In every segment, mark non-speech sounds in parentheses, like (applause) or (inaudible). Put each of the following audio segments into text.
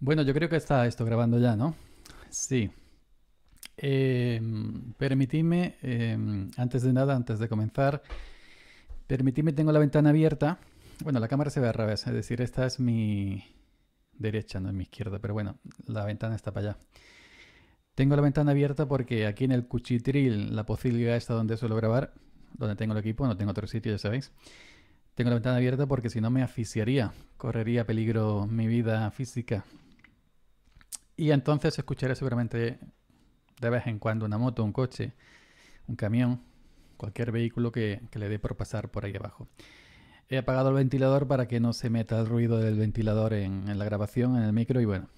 Bueno, yo creo que está esto grabando ya, ¿no? Sí. Em, permitidme, em, antes de nada, antes de comenzar, permitidme, tengo la ventana abierta. Bueno, la cámara se ve a revés, es decir, esta es mi derecha, no es mi izquierda, pero bueno, la ventana está para allá. Tengo la ventana abierta porque aquí en el cuchitril, la posibilidad está donde suelo grabar, donde tengo el equipo, no tengo otro sitio, ya sabéis. Tengo la ventana abierta porque si no me asfixiaría, correría peligro mi vida física, y entonces escucharé seguramente de vez en cuando una moto, un coche, un camión, cualquier vehículo que, le dé por pasar por ahí abajo. He apagado el ventilador para que no se meta el ruido del ventilador en, la grabación, en el micro y bueno,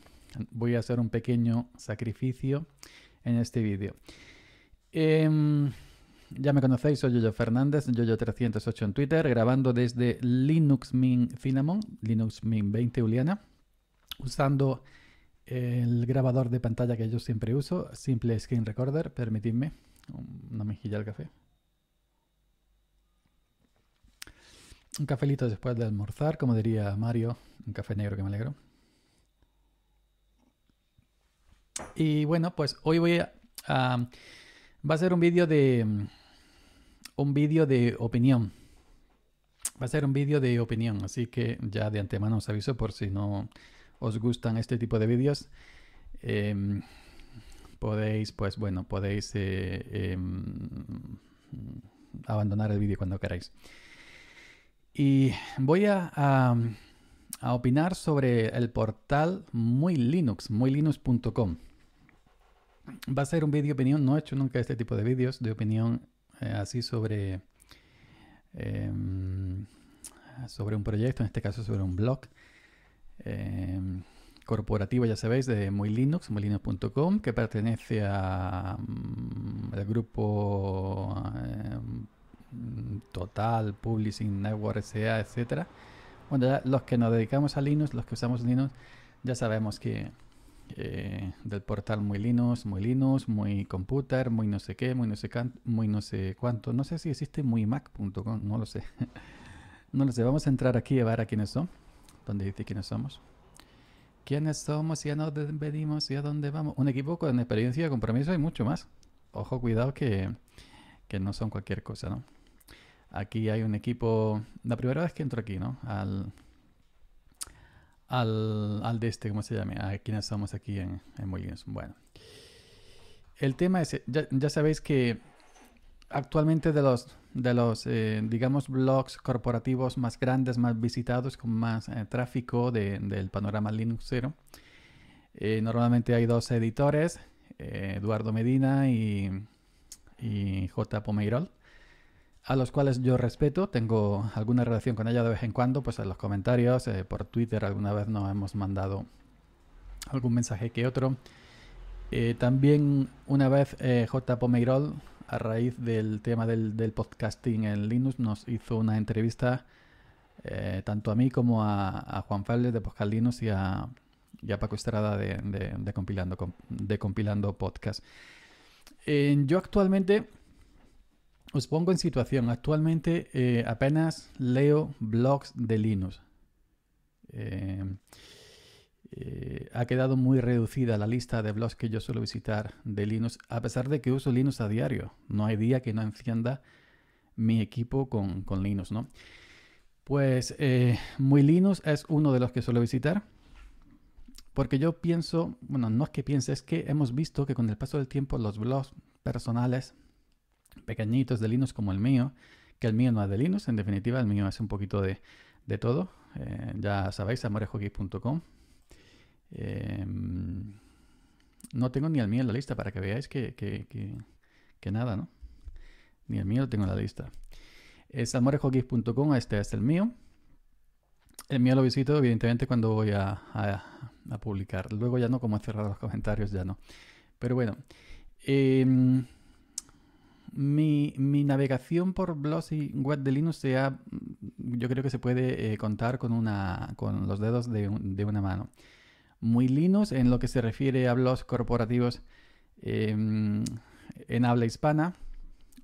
voy a hacer un pequeño sacrificio en este vídeo. Em, ya me conocéis, soy Yoyo Fernández, Yoyo308 en Twitter, grabando desde Linux Mint Cinnamon, Linux Mint 20 Uliana, usando el grabador de pantalla que yo siempre uso, simple screen recorder, permitidme una mejilla al café. Un cafelito después de almorzar, como diría Mario, un café negro que me alegro. Y bueno, pues hoy voy a... va a ser un vídeo de... Un vídeo de opinión. Va a ser un vídeo de opinión, así que ya de antemano os aviso por si no os gustan este tipo de vídeos, em, podéis, pues bueno, podéis eh, em, abandonar el vídeo cuando queráis. Y voy a, opinar sobre el portal Muy Linux, muylinux.com. Va a ser un vídeo opinión, no he hecho nunca este tipo de vídeos de opinión eh, así sobre, em, sobre un proyecto, en este caso sobre un blog corporativo em, corporativa, ya sabéis, de Muy muylinux.com, que pertenece mm, al grupo em, Total, Publishing, Network, SEA, etc. Bueno, ya los que nos dedicamos a Linux, los que usamos Linux, ya sabemos que eh, del portal Muy Linux, Muy Linux, Muy Computer, Muy no sé qué, Muy no sé, muy no sé cuánto. No sé si existe muymac.com, no lo sé. (laughs) no lo sé. Vamos a entrar aquí a ver a quiénes son donde dice quiénes somos. ¿Quiénes somos? ¿Y a dónde venimos? ¿Y a dónde vamos? Un equipo con experiencia, compromiso y mucho más. Ojo, cuidado que, que no son cualquier cosa, ¿no? Aquí hay un equipo... La primera vez que entro aquí, ¿no? Al, al, de este, ¿cómo se llama? A quiénes somos aquí en, en Bueno. El tema es, ya, ya sabéis que actualmente de los de los, eh, digamos, blogs corporativos más grandes, más visitados, con más eh, tráfico de, del panorama Linux Eh, normalmente hay dos editores, eh, Eduardo Medina y, y J. Pomeirol, a los cuales yo respeto, tengo alguna relación con ella de vez en cuando, pues en los comentarios, por Twitter alguna vez nos hemos mandado algún mensaje que otro. también una vez J. Pomeirol a raíz del tema del, podcasting en Linux, nos hizo una entrevista eh, tanto a mí como a, Juan Fables de Podcast Linux y a, Paco Estrada de, compilando, de compilando Podcast. Eh, yo actualmente, os pongo en situación, actualmente eh, apenas leo blogs de Linux. Eh, ha quedado muy reducida la lista de blogs que yo suelo visitar de Linux, a pesar de que uso Linux a diario. No hay día que no encienda mi equipo con, con Linux, ¿no? Pues eh, Muy Linux es uno de los que suelo visitar, porque yo pienso, bueno, no es que piense, es que hemos visto que con el paso del tiempo los blogs personales pequeñitos de Linux como el mío, que el mío no es de Linux, en definitiva el mío es un poquito de, todo, eh, ya sabéis, amorejockey.com, Em, no tengo ni el mío en la lista para que veáis que, nada, ¿no? Ni el mío lo tengo en la lista. Es este es el mío. El mío lo visito, evidentemente, cuando voy a, publicar. Luego ya no, como he cerrado los comentarios, ya no. Pero bueno. Em, mi, navegación por blogs y web de Linux sea, yo creo que se puede eh, contar con, una, con los dedos de una mano muy linos en lo que se refiere a blogs corporativos em, en habla hispana.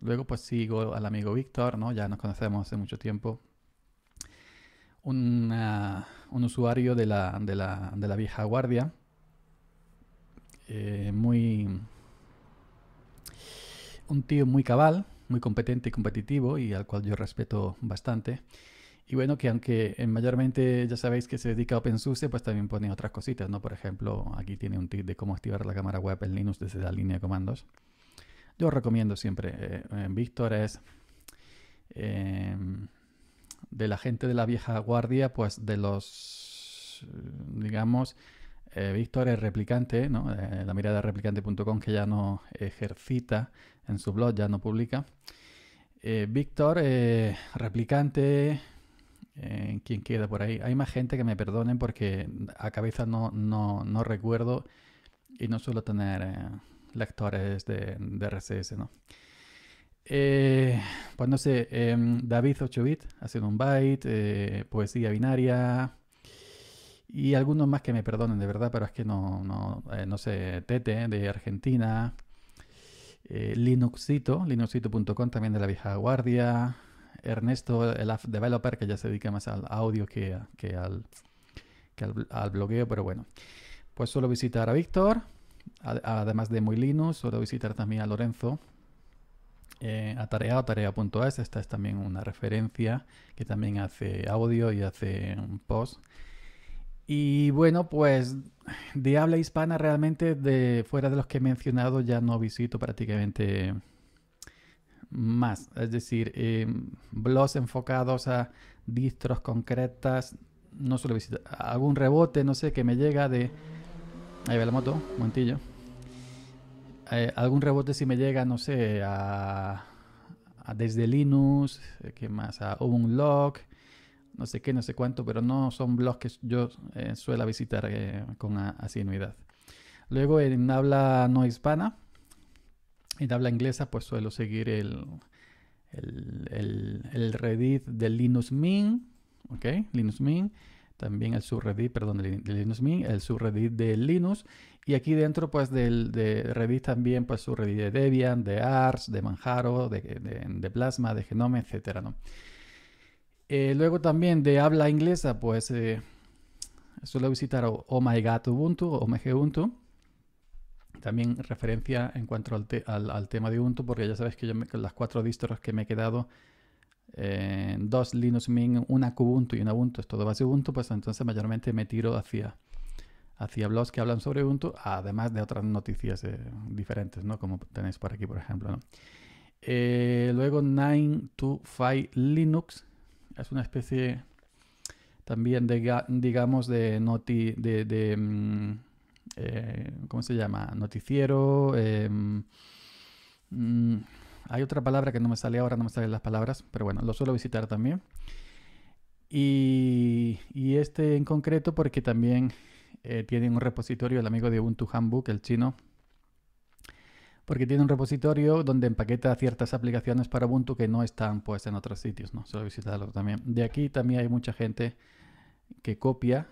Luego pues sigo al amigo Víctor, ¿no? Ya nos conocemos hace mucho tiempo. Un, usuario de la, vieja guardia. Eh, muy... Un tío muy cabal, muy competente y competitivo y al cual yo respeto bastante. Y bueno, que aunque eh, mayormente ya sabéis que se dedica a OpenSUSE, pues también pone otras cositas, ¿no? Por ejemplo, aquí tiene un tip de cómo activar la cámara web en Linux desde la línea de comandos. Yo os recomiendo siempre, eh, Víctor es em, de la gente de la vieja guardia, pues de los, digamos, eh, Víctor es replicante, ¿no? la mirada replicante.com que ya no ejercita en su blog, ya no publica. Víctor, replicante, en eh, quién queda por ahí. Hay más gente que me perdonen porque a cabeza no, recuerdo y no suelo tener eh, lectores de, de, RSS, ¿no? Eh, pues no sé, em, David 8-bit haciendo un byte, poesía binaria y algunos más que me perdonen de verdad, pero es que no, no, no sé, Tete de Argentina, Linuxito, linuxito.com también de la vieja guardia, Ernesto, el developer, que ya se dedica más al audio que, al, que blogueo, pero bueno. Pues suelo visitar a Víctor, además de Muy suelo visitar también a Lorenzo, eh, a tarea, tarea.es, esta es también una referencia que también hace audio y hace un post. Y bueno, pues de habla hispana realmente de fuera de los que he mencionado ya no visito prácticamente más, es decir, em, blogs enfocados a distros concretas, no solo visitar, algún rebote, no sé, que me llega de... Ahí ve la moto, montillo. Eh, algún rebote si me llega, no sé, a, desde Linux, eh, ¿qué más? A un blog no sé qué, no sé cuánto, pero no son blogs que yo eh, suelo visitar con asiduidad. Luego en habla no hispana, en habla inglesa, pues suelo seguir el, el, Reddit de Linux Mint, ¿ok? Linux también el subreddit, perdón, de Linux el subreddit de Linux, y aquí dentro, pues, del de Reddit también, pues, subreddit de Debian, de ARS, de Manjaro, de, Plasma, de Genome, etc. Eh, luego también de habla inglesa, pues, eh, suelo visitar Oh My Ubuntu, también referencia en cuanto al, tema de Ubuntu, porque ya sabéis que yo las cuatro distros que me he quedado, eh, dos Linux Mint, una Kubuntu y una Ubuntu, es todo base Ubuntu, pues entonces mayormente me tiro hacia, hacia blogs que hablan sobre Ubuntu, además de otras noticias eh, diferentes, ¿no? Como tenéis por aquí, por ejemplo, luego eh, luego 925 Linux es una especie también de, digamos, de, noti de mm, eh, ¿cómo se llama? Noticiero. Em, mm, hay otra palabra que no me sale ahora, no me salen las palabras, pero bueno, lo suelo visitar también. Y, este en concreto porque también eh, tiene un repositorio, el amigo de Ubuntu Handbook, el chino, porque tiene un repositorio donde empaqueta ciertas aplicaciones para Ubuntu que no están pues en otros sitios, ¿no? Suelo visitarlo también. De aquí también hay mucha gente que copia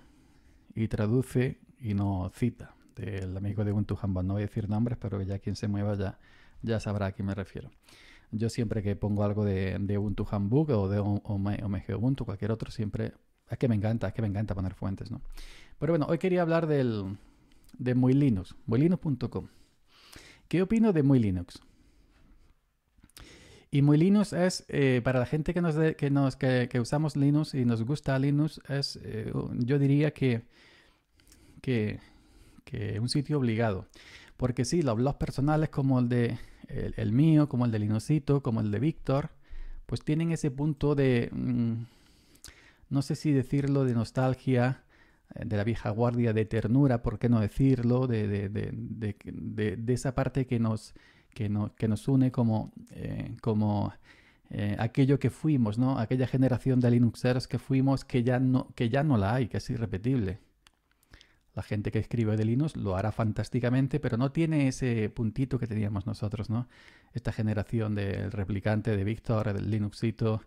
y traduce y no cita del amigo de Untujanban. No voy a decir nombres, pero ya quien se mueva ya, ya sabrá a quién me refiero. Yo siempre que pongo algo de, de Ubuntu Handbook o de OMG Ubuntu, cualquier otro, siempre... Es que me encanta, es que me encanta poner fuentes, ¿no? Pero bueno, hoy quería hablar del, de Muy Linux, muylinux.com. ¿Qué opino de Muy Linux? Y Muy es, eh, para la gente que, nos que, nos, que, usamos Linux y nos gusta Linux, es, eh, yo diría que que, un sitio obligado. Porque sí, los blogs personales como el de el, mío, como el de Linocito, como el de Víctor, pues tienen ese punto de, mm, no sé si decirlo, de nostalgia, eh, de la vieja guardia, de ternura, por qué no decirlo, de, de, de, de esa parte que nos, que no, que nos une como, eh, como eh, aquello que fuimos, ¿no? Aquella generación de Linuxeros que fuimos que ya no, que ya no la hay, que es irrepetible la gente que escribe de Linux lo hará fantásticamente, pero no tiene ese puntito que teníamos nosotros, ¿no? Esta generación del replicante de Víctor, del Linuxito,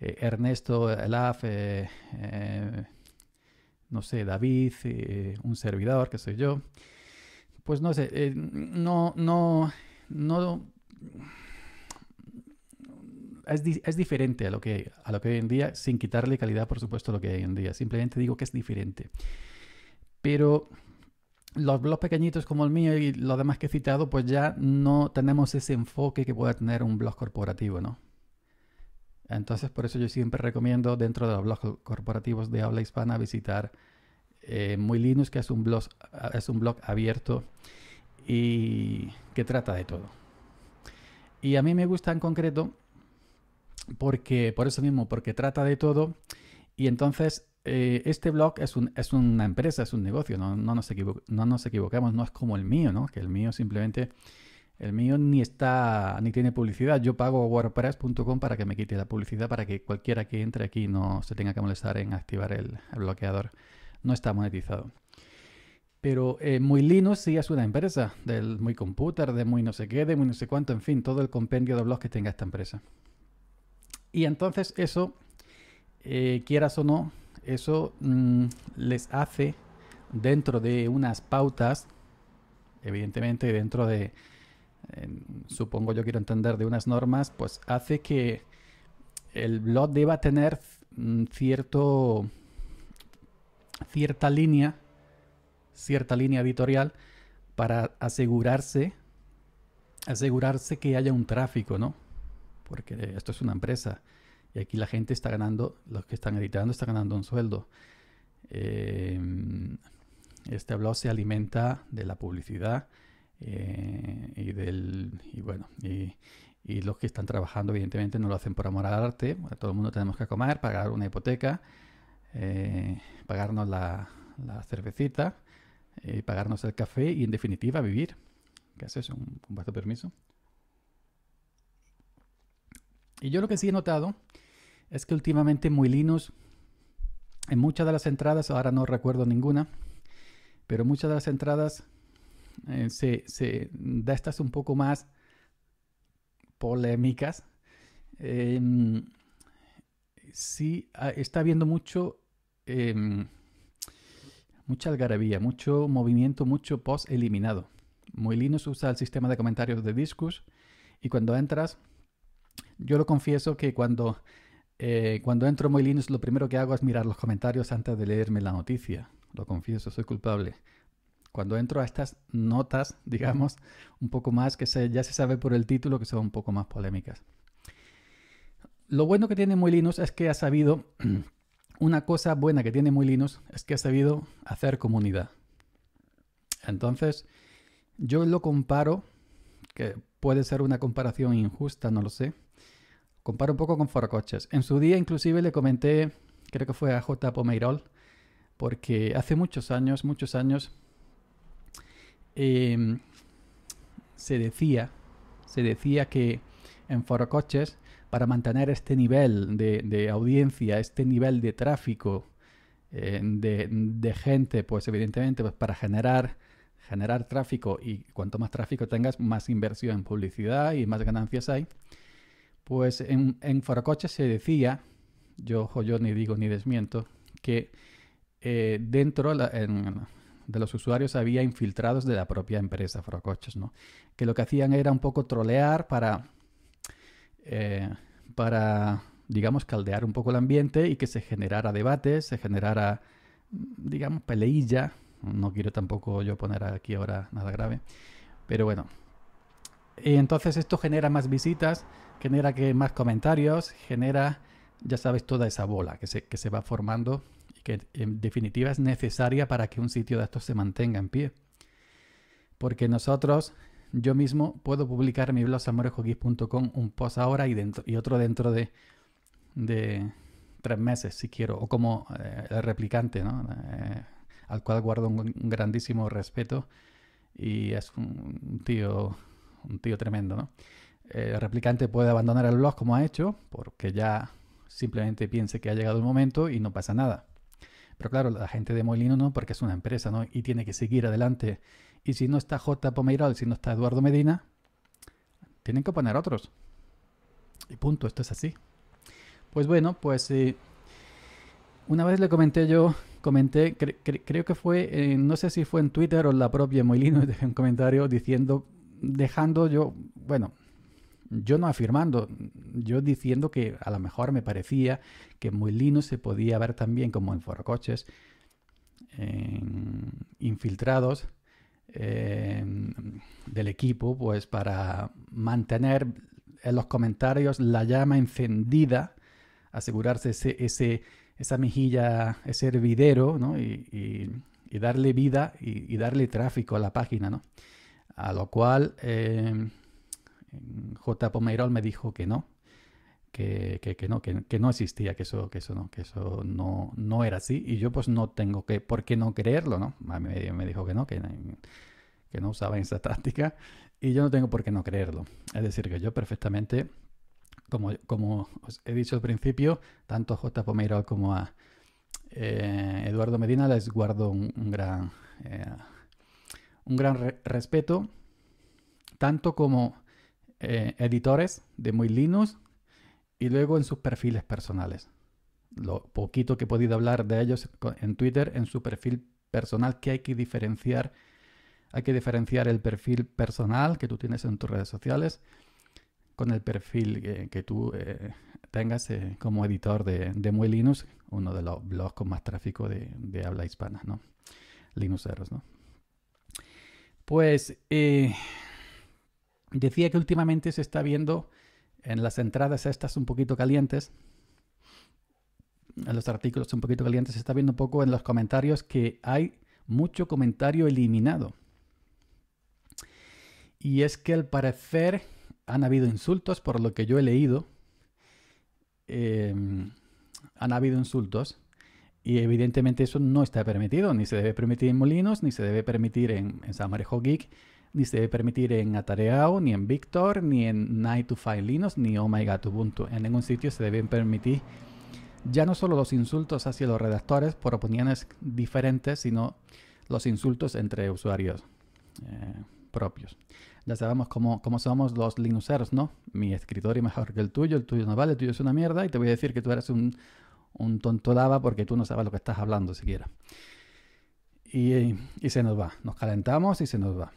eh, Ernesto, Elaf, eh, eh, no sé, David, un servidor que soy yo. Pues no sé, no, no, no. Es, es, diferente a lo, que, a lo que hoy en día, sin quitarle calidad, por supuesto, a lo que hay en día. Simplemente digo que es diferente pero los blogs pequeñitos como el mío y los demás que he citado, pues ya no tenemos ese enfoque que pueda tener un blog corporativo, ¿no? Entonces, por eso yo siempre recomiendo dentro de los blogs corporativos de habla hispana visitar eh, Muy Linux, que es un, blog, es un blog abierto y que trata de todo. Y a mí me gusta en concreto porque, por eso mismo, porque trata de todo y entonces eh, este blog es, una empresa, es un negocio, no, nos no, equivocamos, no es como el mío, Que el mío simplemente, el mío ni está, ni tiene publicidad. Yo pago wordpress.com para que me quite la publicidad, para que cualquiera que entre aquí no se tenga que molestar en activar el, bloqueador. No está monetizado. Pero eh, Muy Linux sí es una empresa, del Muy Computer, de Muy no sé qué, de Muy no sé cuánto, en fin, todo el compendio de blogs que tenga esta empresa. Y entonces eso, eh, quieras o no, eso mm, les hace dentro de unas pautas, evidentemente dentro de, em, supongo yo quiero entender, de unas normas, pues hace que el blog deba tener mm, cierto, cierta línea, cierta línea editorial para asegurarse, asegurarse que haya un tráfico, ¿no? Porque esto es una empresa y aquí la gente está ganando, los que están editando están ganando un sueldo. Eh, este blog se alimenta de la publicidad eh, y del y bueno y, los que están trabajando evidentemente no lo hacen por amor al arte. todo el mundo tenemos que comer, pagar una hipoteca, eh, pagarnos la, cervecita, pagarnos el café y en definitiva vivir. ¿Qué haces? Un, un de permiso. Y yo lo que sí he notado es que últimamente muy en muchas de las entradas, ahora no recuerdo ninguna, pero muchas de las entradas eh, se, se, da estas un poco más polémicas. Em, sí, ah, está habiendo mucho, em, mucha algarabía, mucho movimiento, mucho post eliminado. Muy usa el sistema de comentarios de Discus y cuando entras, yo lo confieso que cuando eh, cuando entro a Muy lo primero que hago es mirar los comentarios antes de leerme la noticia. Lo confieso, soy culpable. Cuando entro a estas notas, (laughs) digamos, un poco más, que ya se sabe por el título que son un poco más polémicas. Lo bueno que tiene Muy es que ha sabido, (clears throat) una cosa buena que tiene Muy es que ha sabido hacer comunidad. Entonces, yo lo comparo, que puede ser una comparación injusta, no lo sé, comparo un poco con forocoches En su día inclusive le comenté, creo que fue a J. Pomeirol, porque hace muchos años, muchos años, em, se decía, se decía que en forocoches, para mantener este nivel de, audiencia, este nivel de tráfico, eh, de, de, gente, pues evidentemente, pues para generar generar tráfico y cuanto más tráfico tengas, más inversión en publicidad y más ganancias hay. Pues en, en se decía, yo, yo ni digo ni desmiento, que eh, dentro de los usuarios había infiltrados de la propia empresa Foracoches ¿no? Que lo que hacían era un poco trolear para, eh, para, digamos, caldear un poco el ambiente y que se generara debate, se generara, digamos, peleilla. No quiero tampoco yo poner aquí ahora nada grave, pero bueno. Y entonces esto genera más visitas, genera que más comentarios, genera, ya sabes, toda esa bola que se, que se va formando y que en definitiva es necesaria para que un sitio de estos se mantenga en pie. Porque nosotros, yo mismo, puedo publicar en mi blog samorejogui.com un post ahora y, dentro, y otro dentro de, de tres meses, si quiero, o como eh, el replicante, ¿no? Eh, al cual guardo un, un, grandísimo respeto y es un tío, un tío tremendo, ¿no? Eh, el replicante puede abandonar el blog como ha hecho, porque ya simplemente piense que ha llegado el momento y no pasa nada. Pero claro, la gente de Molino no, porque es una empresa, ¿no? Y tiene que seguir adelante. Y si no está J. Pomeiral, si no está Eduardo Medina, tienen que poner otros. Y punto, esto es así. Pues bueno, pues eh, una vez le comenté yo, comenté, creo que fue, eh, no sé si fue en Twitter o la propia Molino, (laughs) dejé un comentario diciendo, dejando yo, bueno, yo no afirmando, yo diciendo que a lo mejor me parecía que muy lino se podía ver también como en forcoches, infiltrados del equipo, pues para mantener en los comentarios la llama encendida, asegurarse ese, ese esa mejilla, ese hervidero, ¿no? Y, darle vida y, darle tráfico a la página, ¿no? A lo cual... Eh, J. Pomerol me dijo que no, que, no, que, no existía, que eso, que eso no, que eso no, no era así. Y yo pues no tengo que, ¿por qué no creerlo? ¿no? A me, dijo que no, que, que no usaba esa táctica y yo no tengo por qué no creerlo. Es decir, que yo perfectamente, como, como os he dicho al principio, tanto a J. Pomeirol como a eh, Eduardo Medina les guardo un, gran, un gran eh, respeto, tanto como eh, editores de muy Linux y luego en sus perfiles personales. Lo poquito que he podido hablar de ellos en Twitter, en su perfil personal, que hay que diferenciar. Hay que diferenciar el perfil personal que tú tienes en tus redes sociales con el perfil que, tú eh, tengas eh, como editor de, Muy Linux, uno de los blogs con más tráfico de, habla hispana, ¿no? Linuxeros, ¿no? Pues Decía que últimamente se está viendo en las entradas estas un poquito calientes, en los artículos un poquito calientes, se está viendo un poco en los comentarios que hay mucho comentario eliminado. Y es que al parecer han habido insultos, por lo que yo he leído. Em, han habido insultos. Y evidentemente eso no está permitido, ni se debe permitir en Molinos, ni se debe permitir en, en San Marejo Geek, ni se debe permitir en Atareao, ni en Victor, ni en Night to Find Linux, ni Oh My Ubuntu. En ningún sitio se deben permitir ya no solo los insultos hacia los redactores por opiniones diferentes, sino los insultos entre usuarios eh, propios. Ya sabemos cómo, somos los linuceros. ¿no? Mi escritorio es mejor que el tuyo, el tuyo no vale, el tuyo es una mierda y te voy a decir que tú eres un, un tonto lava porque tú no sabes lo que estás hablando siquiera. y, se nos va. Nos calentamos y se nos va.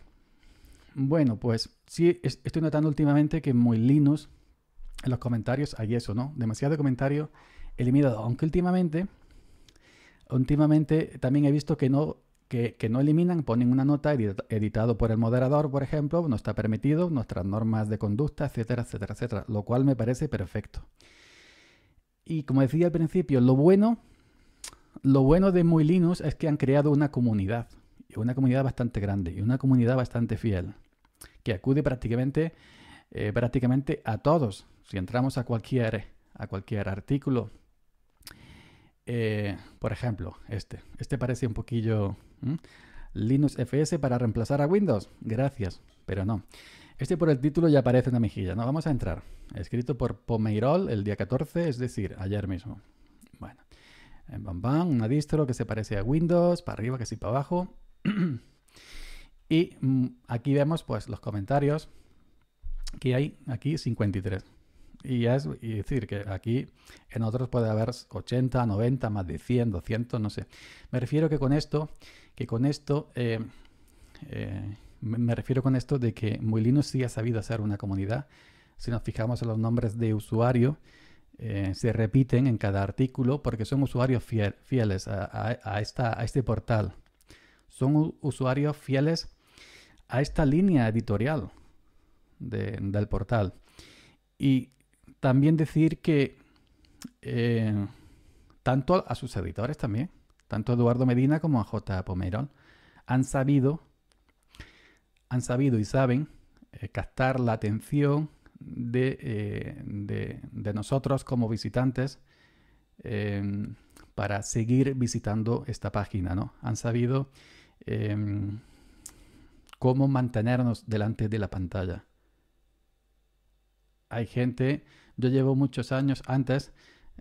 Bueno, pues sí, estoy notando últimamente que muy Linux, en los comentarios hay eso, ¿no? Demasiado comentario eliminado. Aunque últimamente, últimamente también he visto que no, que, no eliminan, ponen una nota editado por el moderador, por ejemplo, no está permitido, nuestras normas de conducta, etcétera, etcétera, etcétera, lo cual me parece perfecto. Y como decía al principio, lo bueno, lo bueno de Muy es que han creado una comunidad, una comunidad bastante grande y una comunidad bastante fiel acude prácticamente, eh, prácticamente a todos. Si entramos a cualquier, a cualquier artículo, eh, por ejemplo, este. Este parece un poquillo Linux FS para reemplazar a Windows. Gracias, pero no. Este por el título ya aparece en la mejilla, ¿no? Vamos a entrar. Escrito por Pomeirol el día 14, es decir, ayer mismo. Bueno, en Bam una distro que se parece a Windows, para arriba, que sí, para abajo. (clears throat) Y mm, aquí vemos pues los comentarios que hay aquí 53. Y es, decir que aquí en otros puede haber 80, 90, más de 100, 200, no sé. Me refiero que con esto, que con esto, eh, eh, me refiero con esto de que muy Linux sí ha sabido hacer una comunidad. Si nos fijamos en los nombres de usuario, eh, se repiten en cada artículo porque son usuarios fieles a este portal. Son usuarios fieles a esta línea editorial del portal. Y también decir que eh, tanto a sus editores también, tanto a Eduardo Medina como a J. Pomerol, han sabido, han sabido y saben eh, captar la atención eh, de, de, nosotros como visitantes em, para seguir visitando esta página, ¿no? Han sabido em, cómo mantenernos delante de la pantalla. Hay gente, yo llevo muchos años antes,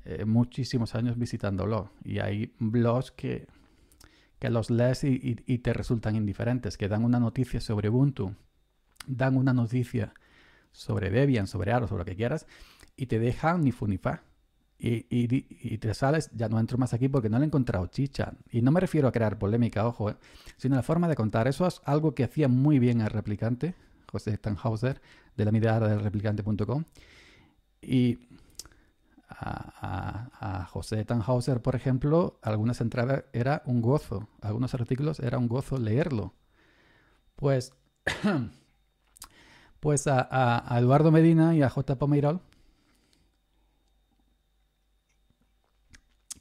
eh, muchísimos años visitándolo. y hay blogs que, los lees y, te resultan indiferentes, que dan una noticia sobre Ubuntu, dan una noticia sobre Debian, sobre aros sobre lo que quieras, y te dejan ni fu ni fa y, y, te sales, ya no entro más aquí porque no le he encontrado chicha. Y no me refiero a crear polémica, ojo, eh, sino la forma de contar. Eso es algo que hacía muy bien el replicante, José Stanhauser, de la mirada del replicante.com. Y a, José Stanhauser, por ejemplo, algunas entradas era un gozo, algunos artículos era un gozo leerlo. Pues, (coughs) pues a, Eduardo Medina y a J. Pomerol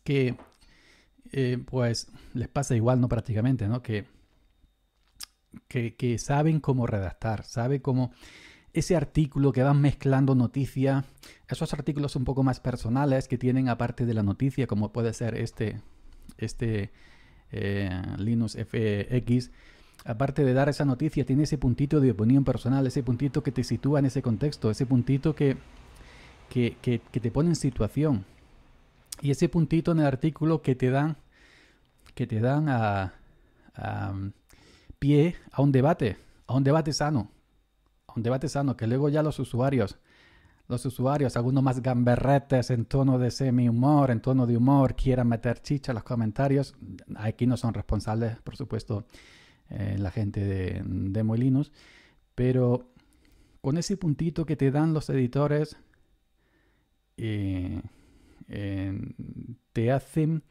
que eh, pues les pasa igual, ¿no? Prácticamente, ¿no? Que, que, saben cómo redactar, saben cómo ese artículo que van mezclando noticias, esos artículos un poco más personales que tienen aparte de la noticia, como puede ser este, este eh, Linux FX, aparte de dar esa noticia, tiene ese puntito de opinión personal, ese puntito que te sitúa en ese contexto, ese puntito que te pone en situación. Y ese puntito en el artículo que te dan, que te dan a, um, pie a un debate, a un debate sano, a un debate sano, que luego ya los usuarios, los usuarios, algunos más gamberretes en tono de semi-humor, en tono de humor, quieran meter chicha en los comentarios, aquí no son responsables, por supuesto, eh, la gente de, de Molinos, pero con ese puntito que te dan los editores, eh, eh, te hacen,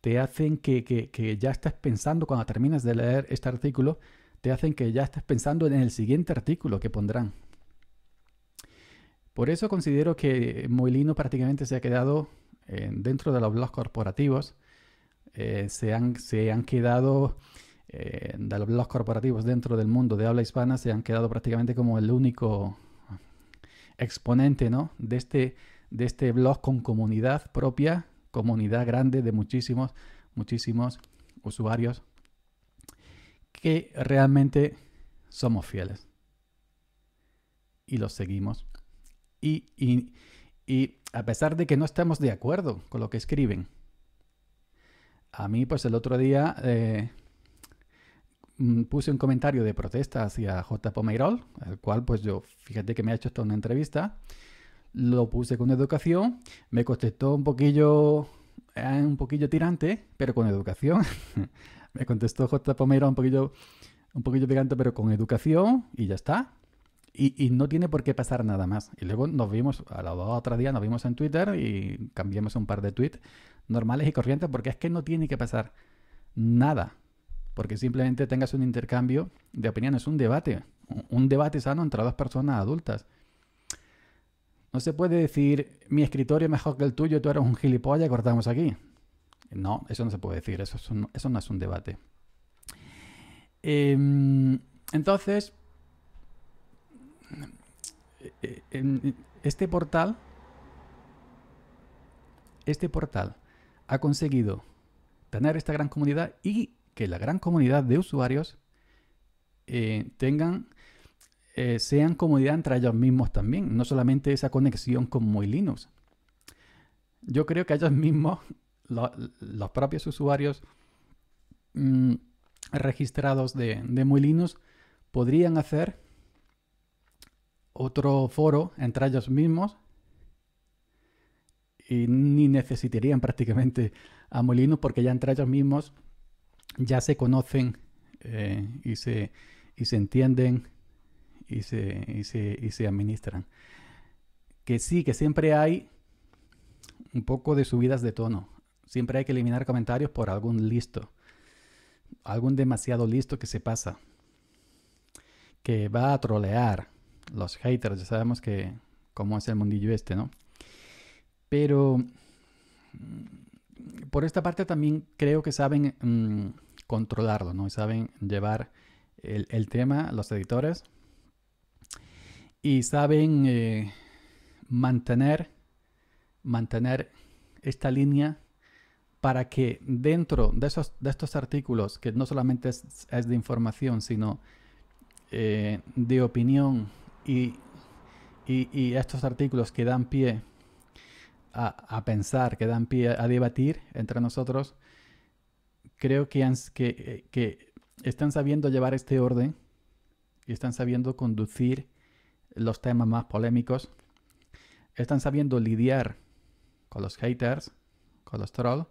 te hacen que, ya estás pensando, cuando terminas de leer este artículo, te hacen que ya estás pensando en el siguiente artículo que pondrán. Por eso considero que Molino prácticamente se ha quedado eh, dentro de los blogs corporativos. Eh, se, han, quedado de los blogs corporativos dentro del mundo de habla hispana, se han quedado prácticamente como el único exponente ¿no? de este de este blog con comunidad propia, comunidad grande de muchísimos, muchísimos usuarios que realmente somos fieles y los seguimos. Y, y, a pesar de que no estamos de acuerdo con lo que escriben, a mí pues el otro día eh, mm, puse un comentario de protesta hacia J. Pomeirol, al cual pues yo, fíjate que me ha hecho esta una entrevista, lo puse con educación, me contestó un poquillo, eh, un poquillo tirante, pero con educación. (laughs) me contestó J. Pomero un poquillo, un poquillo picante, pero con educación y ya está. Y, no tiene por qué pasar nada más. Y luego nos vimos, a la otra día nos vimos en Twitter y cambiamos un par de tweets normales y corrientes porque es que no tiene que pasar nada. Porque simplemente tengas un intercambio de opiniones, un debate, un debate sano entre dos personas adultas. No se puede decir, mi escritorio es mejor que el tuyo, tú eres un gilipollas, cortamos aquí. No, eso no se puede decir, eso, no es un debate. Em, entonces, eh, este portal, este portal ha conseguido tener esta gran comunidad y que la gran comunidad de usuarios eh, tengan eh, sean comodidad entre ellos mismos también, no solamente esa conexión con molinos Yo creo que ellos mismos, (laughs) los propios usuarios mm, registrados de, de podrían hacer otro foro entre ellos mismos y ni necesitarían prácticamente a molinos porque ya entre ellos mismos ya se conocen eh, y, se, y se entienden y se, se, administran. Que sí, que siempre hay un poco de subidas de tono. Siempre hay que eliminar comentarios por algún listo. Algún demasiado listo que se pasa. Que va a trolear los haters. Ya sabemos que cómo es el mundillo este, ¿no? Pero mm, por esta parte también creo que saben mm, controlarlo, ¿no? Saben llevar el, el, tema, los editores, y saben eh, mantener, mantener esta línea para que dentro de, esos, de estos artículos, que no solamente es, de información, sino eh, de opinión y, estos artículos que dan pie a, pensar, que dan pie a debatir entre nosotros, creo que, eh, que están sabiendo llevar este orden y están sabiendo conducir los temas más polémicos, están sabiendo lidiar con los haters, con los trolls,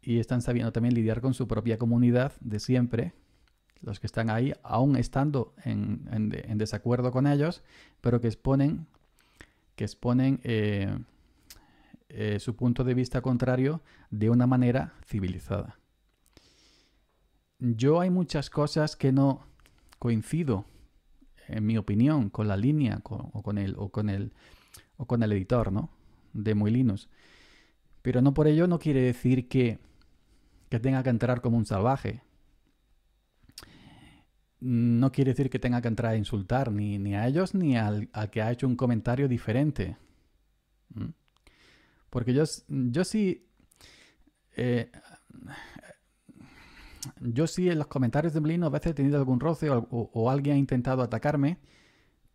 y están sabiendo también lidiar con su propia comunidad de siempre, los que están ahí, aún estando en, desacuerdo con ellos, pero que exponen, que exponen eh, eh, su punto de vista contrario de una manera civilizada. Yo hay muchas cosas que no coincido en mi opinión, con la línea o, con el, o, con el, con el editor ¿no? de Muy Pero no por ello no quiere decir que, tenga que entrar como un salvaje. No quiere decir que tenga que entrar a insultar ni, a ellos ni al, que ha hecho un comentario diferente. ¿Mm? Porque yo, yo sí... Eh, yo sí en los comentarios de Molino a veces he tenido algún roce o, alguien ha intentado atacarme,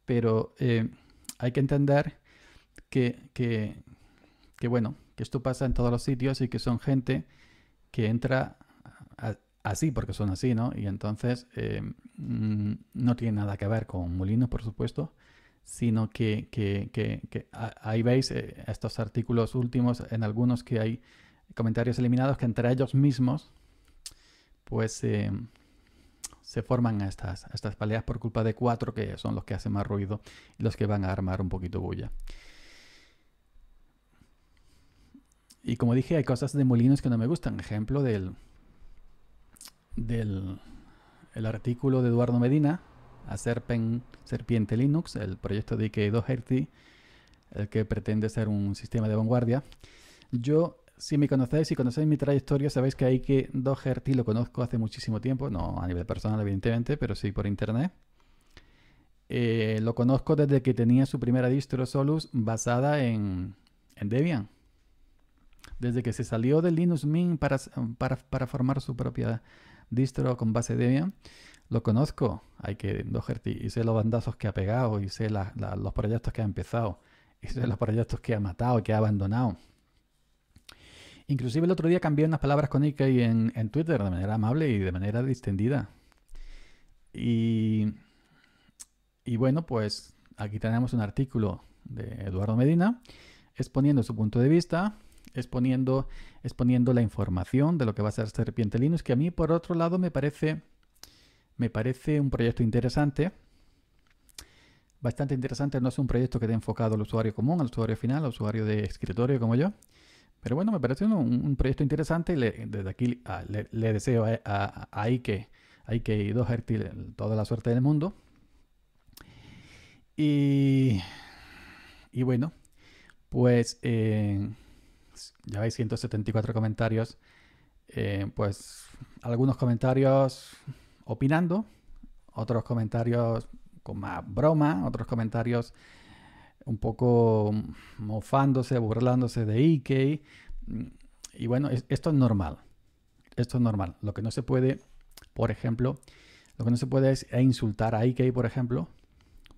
pero eh, hay que entender que, que, que, bueno, que esto pasa en todos los sitios y que son gente que entra así, porque son así, ¿no? Y entonces eh, mm, no tiene nada que ver con Molino, por supuesto, sino que, que, que ahí veis eh, estos artículos últimos, en algunos que hay comentarios eliminados que entre ellos mismos pues eh, se forman estas, estas peleas por culpa de cuatro que son los que hacen más ruido y los que van a armar un poquito bulla. Y como dije, hay cosas de molinos que no me gustan. Ejemplo del, del el artículo de Eduardo Medina a Serpiente Linux, el proyecto de IK2 el que pretende ser un sistema de vanguardia. Yo si me conocéis, si conocéis mi trayectoria, sabéis que hay que Doherty lo conozco hace muchísimo tiempo, no a nivel personal evidentemente, pero sí por internet. Eh, lo conozco desde que tenía su primera distro Solus basada en, Debian. Desde que se salió de Linux Mint para, para, formar su propia distro con base Debian, lo conozco. Hay que Doherty y sé los bandazos que ha pegado y sé los proyectos que ha empezado y sé los proyectos que ha matado, que ha abandonado. Inclusive el otro día cambié unas palabras con Ikei en, en Twitter de manera amable y de manera distendida. Y, bueno, pues aquí tenemos un artículo de Eduardo Medina exponiendo su punto de vista, exponiendo, exponiendo la información de lo que va a ser Serpiente Linux, que a mí por otro lado me parece, me parece un proyecto interesante. Bastante interesante, no es un proyecto que esté enfocado al usuario común, al usuario final, al usuario de escritorio como yo, pero bueno, me parece un, proyecto interesante. y desde aquí ah, le, deseo a, a, a Ike, Ike y Doherty toda la suerte del mundo. Y, bueno, pues eh, ya veis 174 comentarios. Eh, pues algunos comentarios opinando, otros comentarios con más broma, otros comentarios un poco mofándose, burlándose de Ike. Y bueno, esto es normal. Esto es normal. Lo que no se puede, por ejemplo, lo que no se puede es e insultar a Ike, por ejemplo,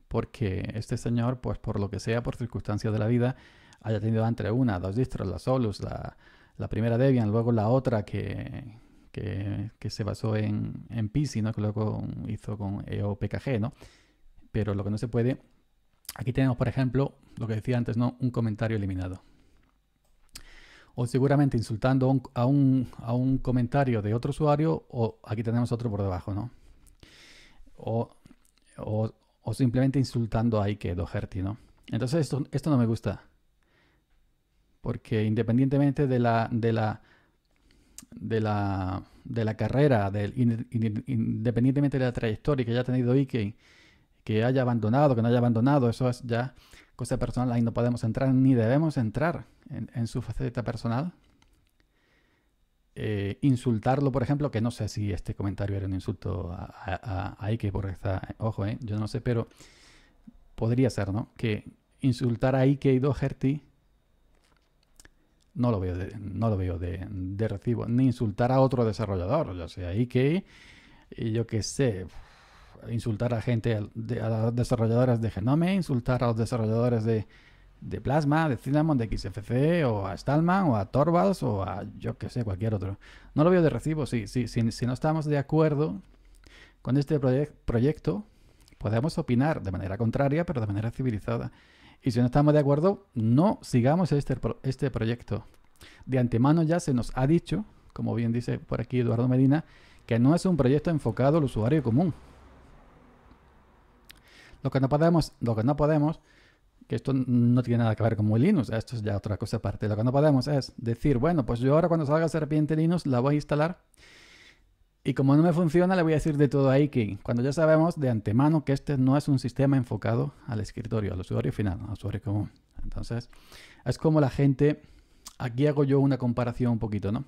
porque este señor, pues por lo que sea, por circunstancias de la vida, haya tenido entre una, dos distros, la Solus, la, primera Debian, luego la otra que, se basó en, en PC, que luego hizo con EOPKG, ¿no? Pero lo que no se puede Aquí tenemos, por ejemplo, lo que decía antes, ¿no? Un comentario eliminado. O seguramente insultando a un, comentario de otro usuario, o aquí tenemos otro por debajo, ¿no? O, simplemente insultando a Ike Doherty, ¿no? Entonces esto, esto no me gusta. Porque independientemente de la, de la, de la, carrera, independientemente de la trayectoria que haya tenido Ike, que haya abandonado, que no haya abandonado, eso es ya cosa personal, ahí no podemos entrar ni debemos entrar en, su faceta personal. Eh, insultarlo, por ejemplo, que no sé si este comentario era un insulto a, a, Ike, porque está, ojo, eh, yo no sé, pero podría ser, ¿no? Que insultar a Ike y Doherty no lo veo de, no lo veo de, recibo, ni insultar a otro desarrollador, O sea Ike, y yo qué sé, insultar a gente, a, de, de Genome, insultar a los desarrolladores de, Plasma, de Cinnamon, de XFC, o a Stallman, o a Torvalds, o a yo que sé, cualquier otro. No lo veo de recibo, sí, sí, si, si no estamos de acuerdo con este proyecto, podemos opinar de manera contraria, pero de manera civilizada. Y si no estamos de acuerdo, no sigamos este, este proyecto. De antemano ya se nos ha dicho, como bien dice por aquí Eduardo Medina, que no es un proyecto enfocado al usuario común, lo que no podemos, lo que no podemos, que esto no tiene nada que ver con Linux, esto es ya otra cosa aparte. Lo que no podemos es decir, bueno, pues yo ahora cuando salga Serpiente Linux la voy a instalar y como no me funciona le voy a decir de todo ahí que cuando ya sabemos de antemano que este no es un sistema enfocado al escritorio, al usuario final, al usuario común. Entonces, es como la gente, aquí hago yo una comparación un poquito, ¿no?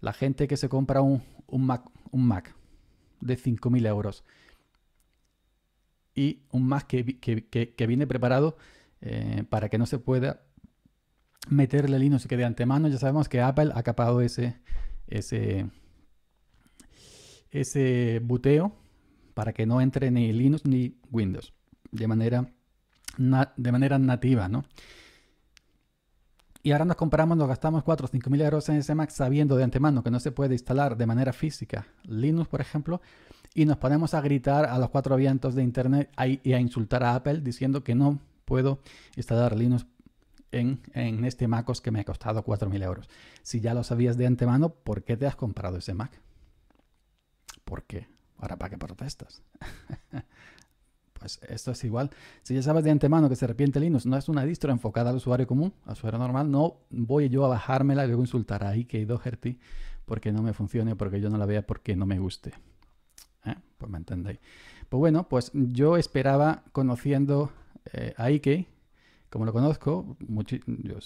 La gente que se compra un, un Mac, un Mac de 5.000 euros y un más que, viene preparado eh, para que no se pueda meterle Linux que de antemano ya sabemos que Apple ha capado ese, ese, ese buteo para que no entre ni Linux ni Windows de manera, de manera nativa, ¿no? Y ahora nos compramos, nos gastamos 4 o 5 mil euros en ese Mac sabiendo de antemano que no se puede instalar de manera física Linux, por ejemplo, y nos ponemos a gritar a los cuatro vientos de Internet y a insultar a Apple diciendo que no puedo instalar Linux en, este MacOS que me ha costado 4.000 euros. Si ya lo sabías de antemano, ¿por qué te has comprado ese Mac? ¿Por qué? Ahora, ¿para qué protestas? (laughs) pues esto es igual. Si ya sabes de antemano que se arrepiente Linux no es una distro enfocada al usuario común, al usuario normal, no voy yo a bajármela y luego insultar a ik 2 porque no me funcione, porque yo no la vea, porque no me guste. ¿eh? Pues me entendéis. Pues bueno, pues yo esperaba, conociendo eh, a Ike, como lo conozco, yo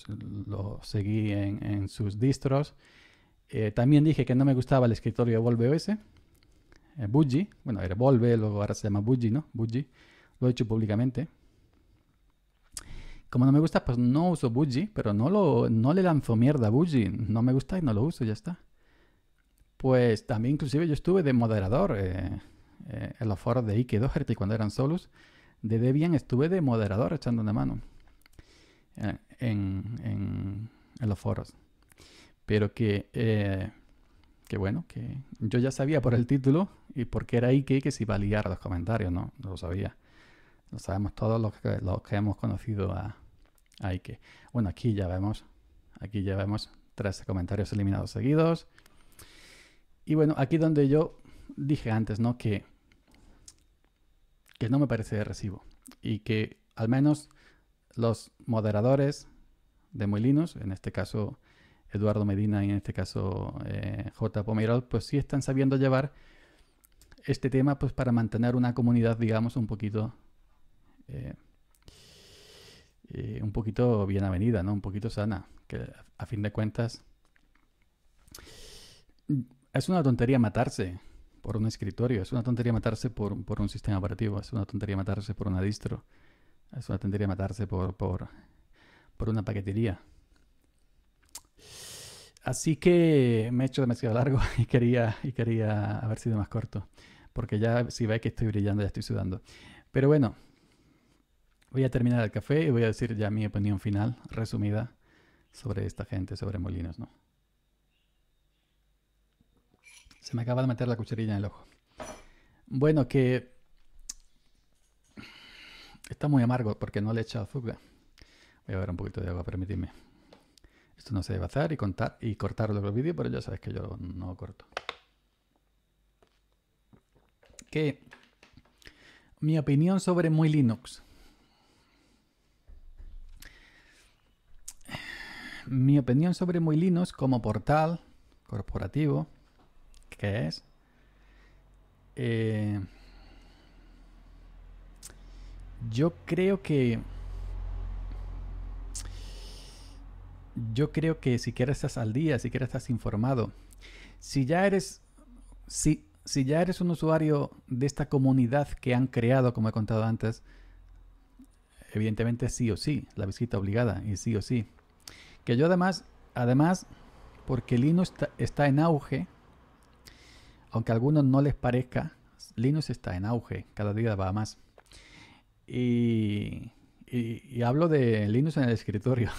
lo seguí en, sus distros. Eh, también dije que no me gustaba el escritorio de VolveOS OS. bueno, era Volve, luego ahora se llama Buggy, ¿no? Buggy. Lo he hecho públicamente. Como no me gusta, pues no uso Buggy, pero no, lo, no le lanzo mierda a Buggy. No me gusta y no lo uso, ya está. Pues también inclusive yo estuve de moderador eh, eh, en los foros de Ike Doherty cuando eran solos. De Debian estuve de moderador echando una mano eh, en, los foros. Pero que, bueno, que yo ya sabía por el título y porque era Ike que se iba a liar los comentarios, ¿no? No lo sabía. Lo sabemos todos los que, hemos conocido a, Ike. Bueno, aquí ya vemos, aquí ya vemos 13 comentarios eliminados seguidos. Y bueno, aquí donde yo dije antes, ¿no? Que, que no me parece de recibo. Y que al menos los moderadores de molinos en este caso Eduardo Medina y en este caso eh, J. Pomerol, pues sí están sabiendo llevar este tema pues para mantener una comunidad, digamos, un poquito... Eh, eh, un poquito bien avenida, ¿no? Un poquito sana, que a fin de cuentas es una tontería matarse por un escritorio, es una tontería matarse por, por un sistema operativo, es una tontería matarse por una distro, es una tontería matarse por, por, por una paquetería. Así que me he hecho demasiado largo (laughs) y quería, y quería haber sido más corto, porque ya si ve que estoy brillando, ya estoy sudando. Pero bueno, voy a terminar el café y voy a decir ya mi opinión final, resumida, sobre esta gente, sobre Molinos, ¿no? Se me acaba de meter la cucharilla en el ojo. Bueno, que está muy amargo porque no le he echado azúcar. Voy a ver un poquito de agua, permitidme. Esto no se debe hacer y, contar, y cortarlo los vídeo, pero ya sabes que yo no corto. Que mi opinión sobre muy Linux. Mi opinión sobre muy Linux como portal corporativo ¿Qué es? Eh, yo creo que... Yo creo que si quieres estás al día, si quieres estás informado. Si ya eres... Si, si ya eres un usuario de esta comunidad que han creado, como he contado antes, evidentemente sí o sí, la visita obligada y sí o sí. Que yo además, además, porque Linux está, está en auge, aunque a algunos no les parezca, Linux está en auge, cada día va más. Y, hablo de Linux en el escritorio.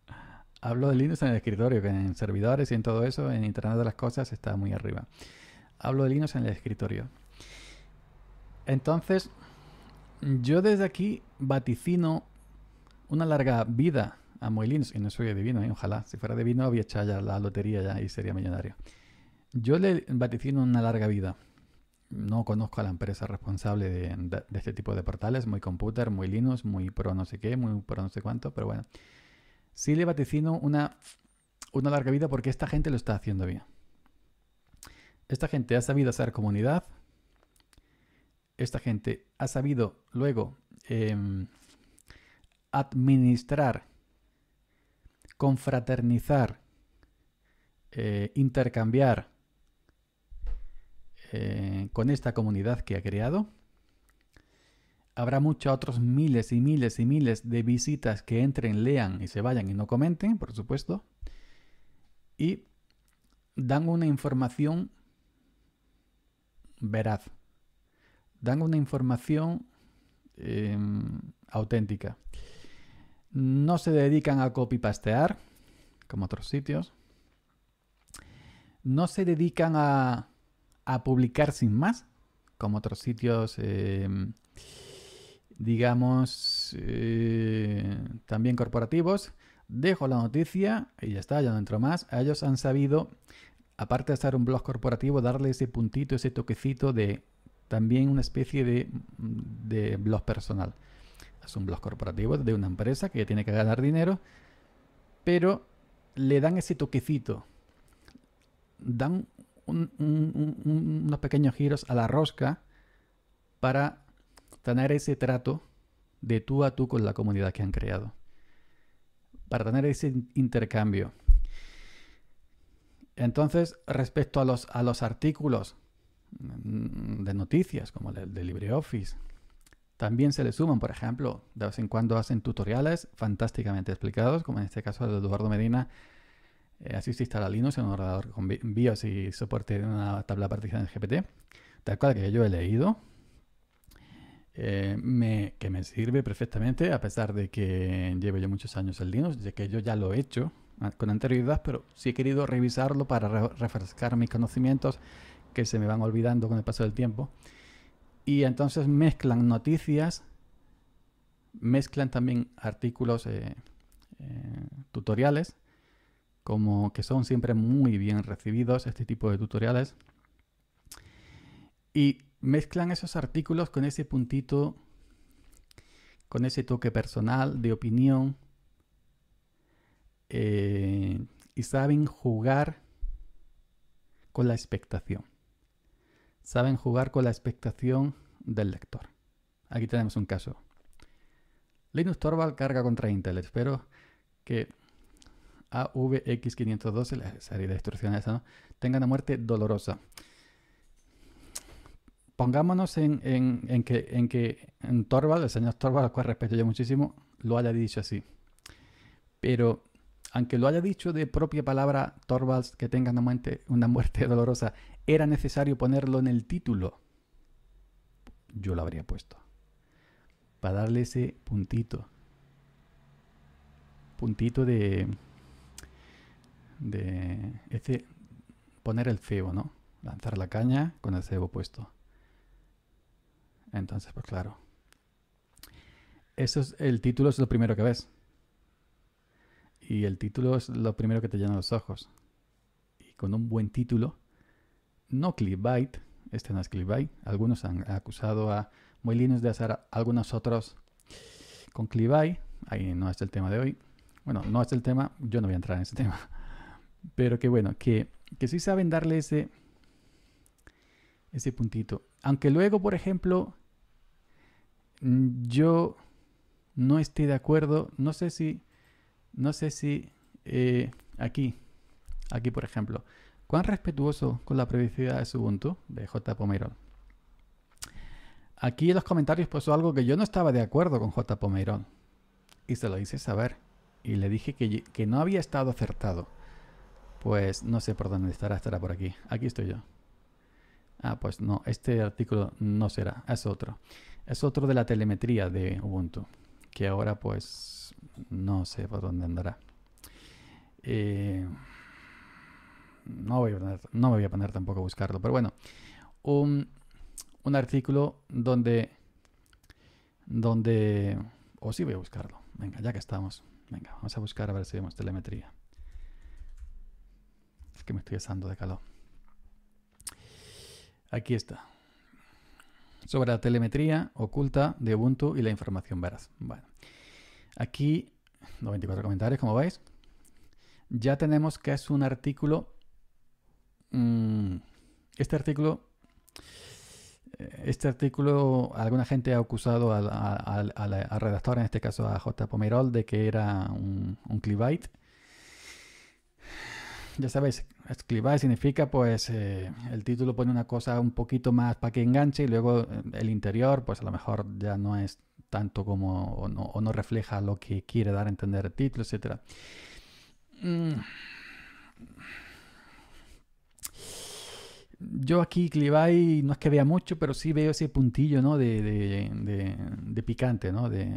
(laughs) hablo de Linux en el escritorio, que en servidores y en todo eso, en Internet de las Cosas está muy arriba. Hablo de Linux en el escritorio. Entonces, yo desde aquí vaticino una larga vida a Muy Linux, y no soy divino, ¿eh? ojalá, si fuera divino, había echado ya la lotería ya y sería millonario. Yo le vaticino una larga vida. No conozco a la empresa responsable de, este tipo de portales, muy computer, muy Linux, muy pro no sé qué, muy pro no sé cuánto, pero bueno. Sí le vaticino una, una larga vida porque esta gente lo está haciendo bien. Esta gente ha sabido hacer comunidad. Esta gente ha sabido luego em, administrar, confraternizar, eh, intercambiar eh, con esta comunidad que ha creado. Habrá muchos otros miles y miles y miles de visitas que entren, lean y se vayan y no comenten, por supuesto. Y dan una información veraz. Dan una información em, auténtica. No se dedican a copypastear, como otros sitios. No se dedican a a publicar sin más, como otros sitios, em, digamos, eh, también corporativos. Dejo la noticia y ya está, ya no entro más. ellos han sabido, aparte de hacer un blog corporativo, darle ese puntito, ese toquecito de también una especie de, de blog personal. Es un blog corporativo de una empresa que tiene que ganar dinero, pero le dan ese toquecito, dan unos pequeños giros a la rosca para tener ese trato de tú a tú con la comunidad que han creado, para tener ese intercambio. Entonces, respecto a los, a los artículos mm, de noticias, como el de LibreOffice, también se le suman, por ejemplo, de vez en cuando hacen tutoriales fantásticamente explicados, como en este caso el de Eduardo Medina, eh, así se instala Linux en un ordenador con BIOS y soporte de una tabla de partición GPT, tal cual que yo he leído, eh, que me sirve perfectamente, a pesar de que llevo yo muchos años en Linux, ya que yo ya lo he hecho ah, con anterioridad, pero sí he querido revisarlo para refrescar mis conocimientos que se me van olvidando con el paso del tiempo. Y entonces mezclan noticias, mezclan también artículos, eh, tutoriales, como que son siempre muy bien recibidos este tipo de tutoriales. Y mezclan esos artículos con ese puntito, con ese toque personal, de opinión. Eh, y saben jugar con la expectación. Saben jugar con la expectación del lector. Aquí tenemos un caso. Linus Torvald carga contra Intel. Espero que AVX512, la salida de esa, ¿no? tenga una muerte dolorosa. Pongámonos en, que, en que en el señor Torvalds, al cual respeto yo muchísimo, lo haya dicho así. Pero aunque lo haya dicho de propia palabra Torvalds que tenga una una muerte (laughs) dolorosa, era necesario ponerlo en el título. Yo lo habría puesto. Para darle ese puntito. Puntito de, de este, poner el cebo, ¿no? Lanzar la caña con el cebo puesto. Entonces, pues claro. Eso es, el título es lo primero que ves. Y el título es lo primero que te llena los ojos. Y con un buen título, no clickbait, este no es clickbait, algunos han acusado a Molinos de hacer algunos otros con clickbait, ahí no es el tema de hoy. Bueno, no es el tema, yo no voy a entrar en ese (laughs) tema. Pero que bueno, que, sí saben darle ese, ese puntito. Aunque luego, por ejemplo, mm, yo no esté de acuerdo, no sé si, no sé si eh, aquí, aquí por ejemplo, cuán respetuoso con la privacidad su Ubuntu de J. Pomeirón? Aquí en los comentarios puso algo que yo no estaba de acuerdo con J. Pomeirón. y se lo hice saber y le dije que no había estado acertado pues no sé por dónde estará, estará por aquí. Aquí estoy yo. Ah, pues no, este artículo no será, es otro. Es otro de la telemetría de Ubuntu, que ahora pues no sé por dónde andará. Eh, no, voy a no me voy a poner tampoco a buscarlo, pero bueno, un, artículo donde, donde, o sí voy a buscarlo. Venga, ya que estamos, venga, vamos a buscar a ver si vemos telemetría que me estoy asando de calor. Aquí está. Sobre la telemetría oculta de Ubuntu y la información veraz. Bueno, aquí 94 comentarios, como veis. Ya tenemos que es un artículo... Mm, este artículo... Eh, este artículo, alguna gente ha acusado al, redactor, en este caso a J. Pomerol, de que era un, un clickbait ya sabes, clickbait significa pues eh, el título pone una cosa un poquito más para que enganche y luego eh, el interior pues a lo mejor ya no es tanto como o no, refleja lo que quiere dar a entender el título, etc. Mm. Yo aquí y no es que vea mucho, pero sí veo ese puntillo de, de, de picante, ¿no? de,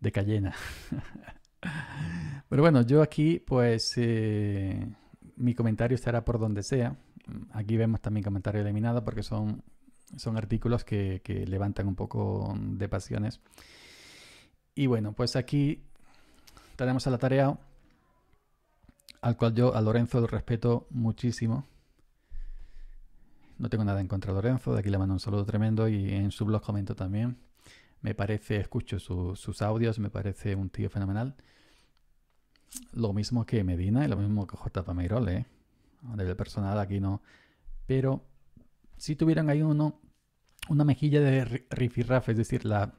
de cayena. (laughs) Pero bueno, yo aquí, pues, eh, mi comentario estará por donde sea. Aquí vemos también comentario eliminado porque son, son artículos que, levantan un poco de pasiones. Y bueno, pues aquí tenemos a la tarea al cual yo a Lorenzo lo respeto muchísimo. No tengo nada en contra de Lorenzo, de aquí le mando un saludo tremendo y en su blog comento también. Me parece, escucho sus audios, me parece un tío fenomenal lo mismo que Medina y lo mismo que J. Pameirol, ¿eh? personal aquí no. Pero si tuvieran ahí uno, una mejilla de rifirrafe, es decir, las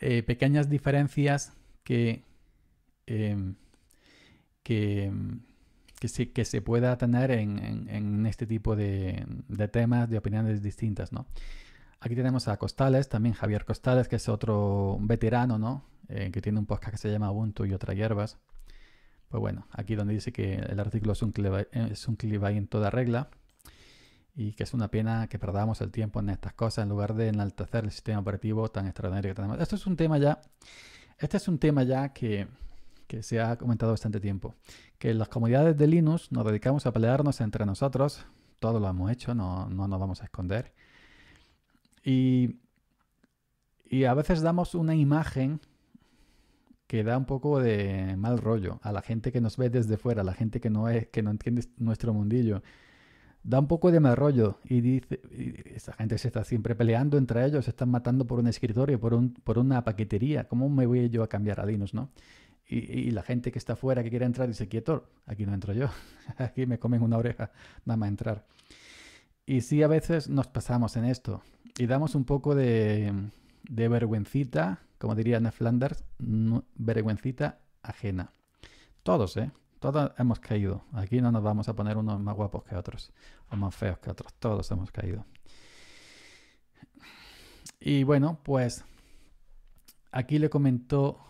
eh, pequeñas diferencias que, em, que, se, pueda tener en, este tipo de, de, temas, de opiniones distintas, ¿no? Aquí tenemos a Costales, también Javier Costales, que es otro veterano, ¿no? Eh, que tiene un podcast que se llama Ubuntu y otras hierbas. Pues bueno, aquí donde dice que el artículo es un clivay en toda regla y que es una pena que perdamos el tiempo en estas cosas en lugar de enaltecer el sistema operativo tan extraordinario que tenemos. Esto es un tema ya, este es un tema ya que, se ha comentado bastante tiempo, que en las comunidades de Linux nos dedicamos a pelearnos entre nosotros, todo lo hemos hecho, no, no nos vamos a esconder y, a veces damos una imagen que da un poco de mal rollo a la gente que nos ve desde fuera, a la gente que no es, que no entiende nuestro mundillo. Da un poco de mal rollo y dice, esa gente se está siempre peleando entre ellos, se están matando por un escritorio, por, una paquetería. ¿Cómo me voy yo a cambiar a Linux, no? Y, la gente que está fuera, que quiere entrar, dice, quieto, aquí no entro yo, (laughs) aquí me comen una oreja, nada más entrar. Y sí, a veces nos pasamos en esto, y damos un poco de, vergüencita, como diría Ana Flanders, vergüencita ajena. Todos, ¿eh? Todos hemos caído. Aquí no nos vamos a poner unos más guapos que otros, o más feos que otros. Todos hemos caído. Y bueno, pues aquí le comentó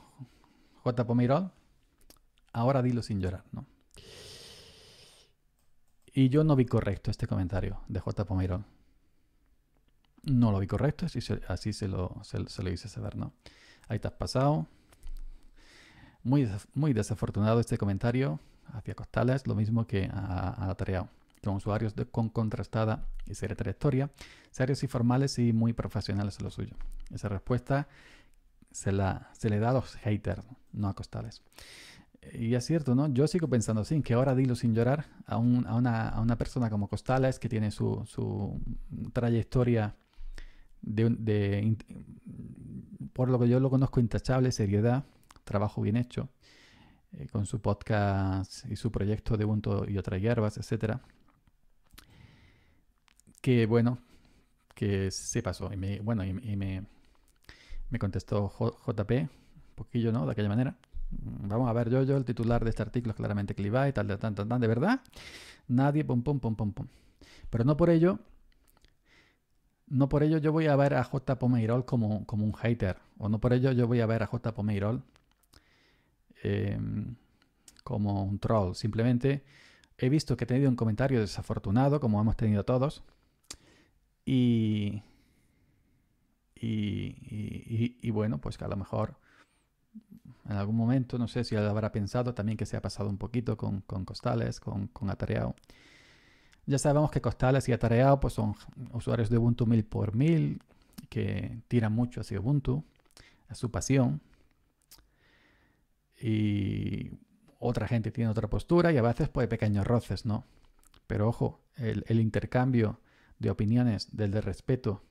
J. Pomirol, ahora dilo sin llorar, ¿no? Y yo no vi correcto este comentario de J. Pomirol. No lo vi correcto, así se, así se, lo, se, hice saber, ¿no? Ahí has pasado. Muy, muy desafortunado este comentario hacia Costales, lo mismo que a, la tarea. Son usuarios de, con contrastada y seria trayectoria, serios y formales y muy profesionales a lo suyo. Esa respuesta se, la, se le da a los haters, no a Costales. Y es cierto, ¿no? Yo sigo pensando así, que ahora dilo sin llorar a, una, persona como Costales, que tiene su, su trayectoria de, por lo que yo lo conozco, intachable, seriedad, trabajo bien hecho, eh, con su podcast y su proyecto de Ubuntu y otra hierbas, etc. Que bueno, que se pasó. Y me, bueno, y, me, contestó JP, un poquillo, ¿no? De aquella manera. Mm, vamos a ver, yo, yo, el titular de este artículo es claramente Clivay, tal, tal, tal, tal, de verdad. Nadie, pum, pum, pum, pum, pum. Pero no por ello no por ello yo voy a ver a J. Pomeirol como, un hater, o no por ello yo voy a ver a J. Pomeirol em, como un troll. Simplemente he visto que he tenido un comentario desafortunado, como hemos tenido todos, y, y, y, bueno, pues que a lo mejor en algún momento, no sé si él habrá pensado también que se ha pasado un poquito con, Costales, con, con ya sabemos que costales y atareado pues son usuarios de Ubuntu 1000 por 1000 que tiran mucho hacia Ubuntu, a su pasión. Y otra gente tiene otra postura y a veces puede pequeños roces, ¿no? Pero ojo, el, intercambio de opiniones, del de respeto,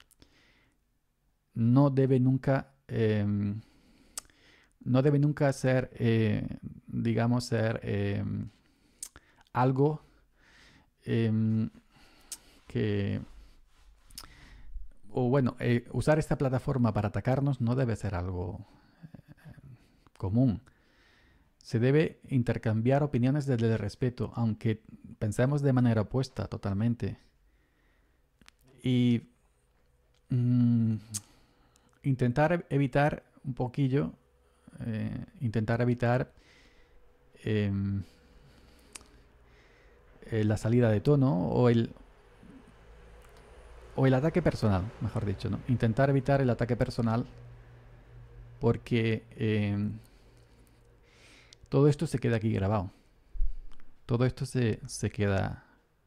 no debe nunca, em, no debe nunca ser, eh, digamos, ser em, algo Em, que, o bueno, eh, usar esta plataforma para atacarnos no debe ser algo eh, común. Se debe intercambiar opiniones desde el respeto, aunque pensemos de manera opuesta totalmente. Y mm, intentar evitar un poquillo, eh, intentar evitar em, eh, la salida de tono o el, o el ataque personal, mejor dicho, ¿no? Intentar evitar el ataque personal porque em, todo esto se queda aquí grabado. Todo esto se, se, queda,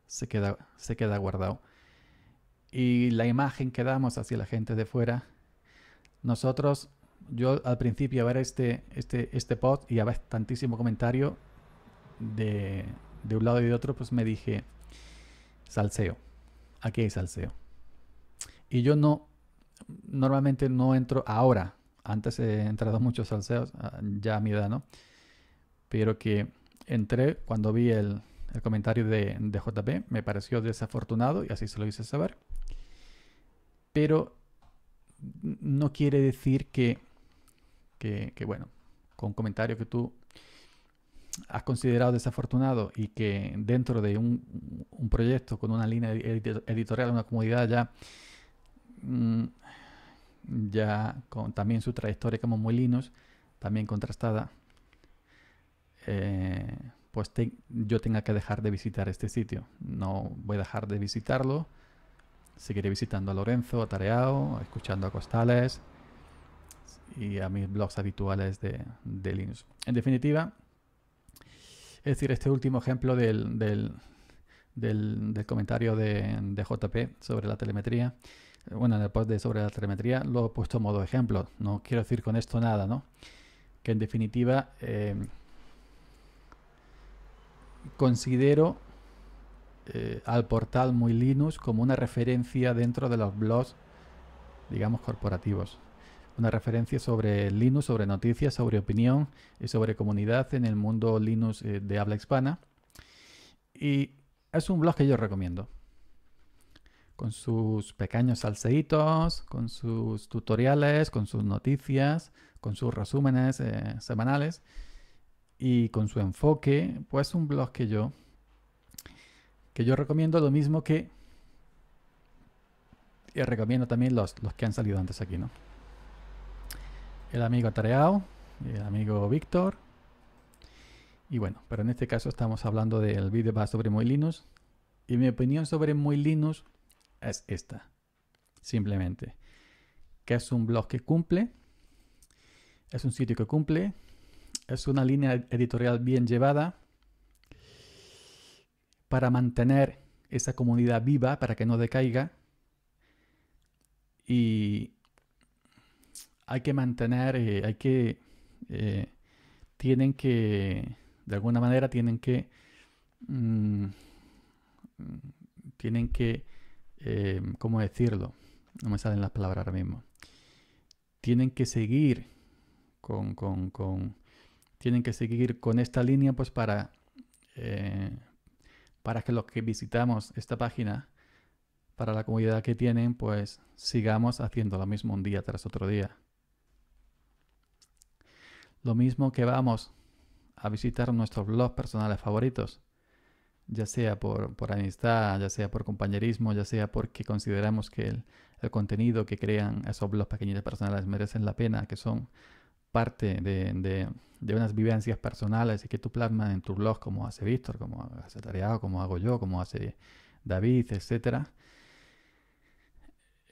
se, queda, se queda guardado. Y la imagen que damos hacia la gente de fuera, nosotros, yo al principio a ver este, este, este pod y a ver tantísimo comentario de, de un lado y de otro, pues me dije, salseo, aquí hay salseo. Y yo no, normalmente no entro ahora, antes he entrado muchos salseos, ah, ya a mi edad, ¿no? Pero que entré cuando vi el, comentario de, de JP, me pareció desafortunado y así se lo hice saber. Pero no quiere decir que, que, que bueno, con comentarios comentario que tú has considerado desafortunado y que dentro de un, proyecto con una línea editorial, una comunidad ya, mm, ya con también su trayectoria como muy Linux, también contrastada, eh, pues yo tenga que dejar de visitar este sitio. No voy a dejar de visitarlo. Seguiré visitando a Lorenzo, a Tareao, escuchando a Costales y a mis blogs habituales de, de Linux. En definitiva, es decir, este último ejemplo del, del, del, comentario de, JP sobre la telemetría, bueno, en el post de sobre la telemetría lo he puesto modo ejemplo. No quiero decir con esto nada, ¿no? Que en definitiva eh, considero eh, al portal Muy Linux como una referencia dentro de los blogs, digamos, corporativos una referencia sobre Linux, sobre noticias, sobre opinión y sobre comunidad en el mundo Linux eh, de habla hispana. Y es un blog que yo recomiendo. Con sus pequeños salseitos, con sus tutoriales, con sus noticias, con sus resúmenes eh, semanales y con su enfoque, pues un blog que yo que yo recomiendo lo mismo que y recomiendo también los, los que han salido antes aquí, ¿no? el amigo y el amigo Víctor. Y bueno, pero en este caso estamos hablando del vídeo sobre Muy Linux. Y mi opinión sobre Muy es esta. Simplemente. Que es un blog que cumple. Es un sitio que cumple. Es una línea editorial bien llevada. Para mantener esa comunidad viva, para que no decaiga. Y, hay que mantener, eh, hay que, eh, tienen que, de alguna manera tienen que, mm, tienen que, eh, ¿cómo decirlo? No me salen las palabras ahora mismo. Tienen que seguir con, con, con tienen que seguir con esta línea pues para, para que los que visitamos esta página, para la comunidad que tienen, pues sigamos haciendo lo mismo un día tras otro día. Lo mismo que vamos a visitar nuestros blogs personales favoritos, ya sea por, amistad, ya sea por compañerismo, ya sea porque consideramos que el, contenido que crean esos blogs pequeñitos personales merecen la pena, que son parte de, de, unas vivencias personales y que tú plasmas en tu blog como hace Víctor, como hace Tareado, como hago yo, como hace David, etcétera.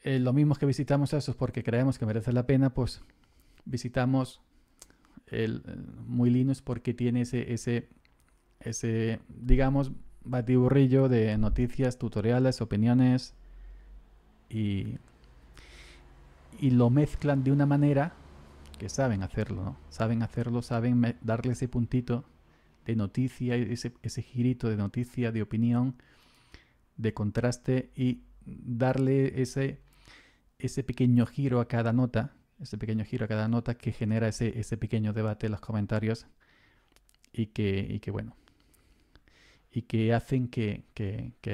Eh, lo mismo que visitamos esos porque creemos que merecen la pena, pues visitamos el, eh, muy es porque tiene ese, ese, ese, digamos, batiburrillo de noticias, tutoriales, opiniones y, y lo mezclan de una manera que saben hacerlo, Saben hacerlo, saben darle ese puntito de noticia, ese, ese girito de noticia, de opinión, de contraste y darle ese, ese pequeño giro a cada nota ese pequeño giro a cada nota que genera ese, ese pequeño debate en los comentarios y que, bueno, y que hacen que,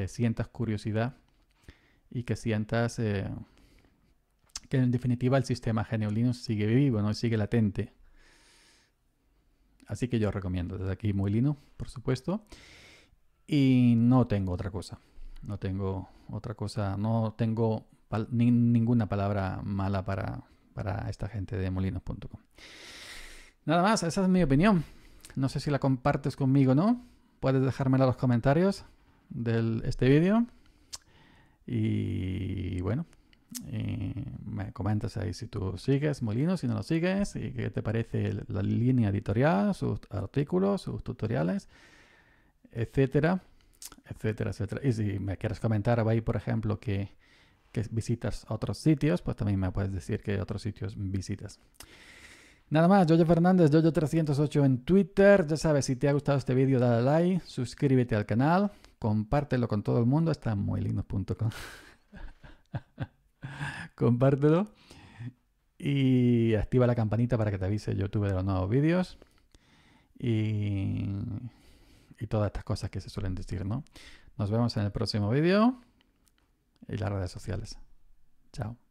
sientas curiosidad y que sientas eh, que en definitiva el sistema geneolino sigue vivo, ¿no? sigue latente. Así que yo recomiendo desde aquí muy lino por supuesto. Y no tengo otra cosa. No tengo otra cosa. No tengo ninguna palabra mala para, para esta gente de molinos.com. Nada más, esa es mi opinión. No sé si la compartes conmigo o no. Puedes dejármela en los comentarios de este vídeo. Y bueno, me comentas ahí si tú sigues Molinos, si no lo sigues, y qué te parece la línea editorial, sus artículos, sus tutoriales, etcétera, etcétera, etcétera. Y si me quieres comentar ahí, por ejemplo, que que visitas otros sitios, pues también me puedes decir que otros sitios visitas. Nada más, Jojo Fernández, Jojo308 en Twitter. Ya sabes, si te ha gustado este vídeo, dale like, suscríbete al canal, compártelo con todo el mundo. Está muy lindos.com. (laughs) Compártelo y activa la campanita para que te avise YouTube de los nuevos vídeos y, y todas estas cosas que se suelen decir, ¿no? Nos vemos en el próximo vídeo y las redes sociales. Chao.